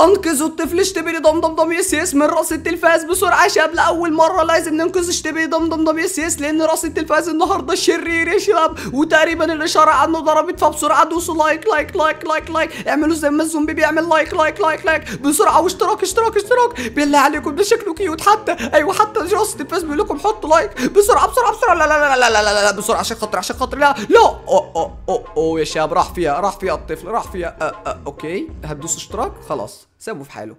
انقذوا الطفل اشتبيلي دم دم دم يس يس من راس التلفاز بسرعه يا شباب لاول مره لازم ننقذ اشتبيلي دم دم دم يس يس لان راس التلفاز النهارده شرير يا شباب وتقريبا الاشاره عنه ضربت فبسرعه دوسوا لايك لايك لايك لايك لايك اعملوا زي ما الزومبي بيعمل لايك لايك لايك لايك بسرعه واشتراك اشتراك اشتراك بالله عليكم ده شكله كيوت حتى ايوه حتى راس التلفاز بيقول لكم حطوا لايك بسرعه بسرعه بسرعه لا لا لا لا لا لا, لا بسرعه عشان خاطر عشان خاطر لا لا او او او, أو يا شباب راح فيها راح فيها الطفل راح فيها اوكي هتدوس اشتراك خلاص سابه في حاله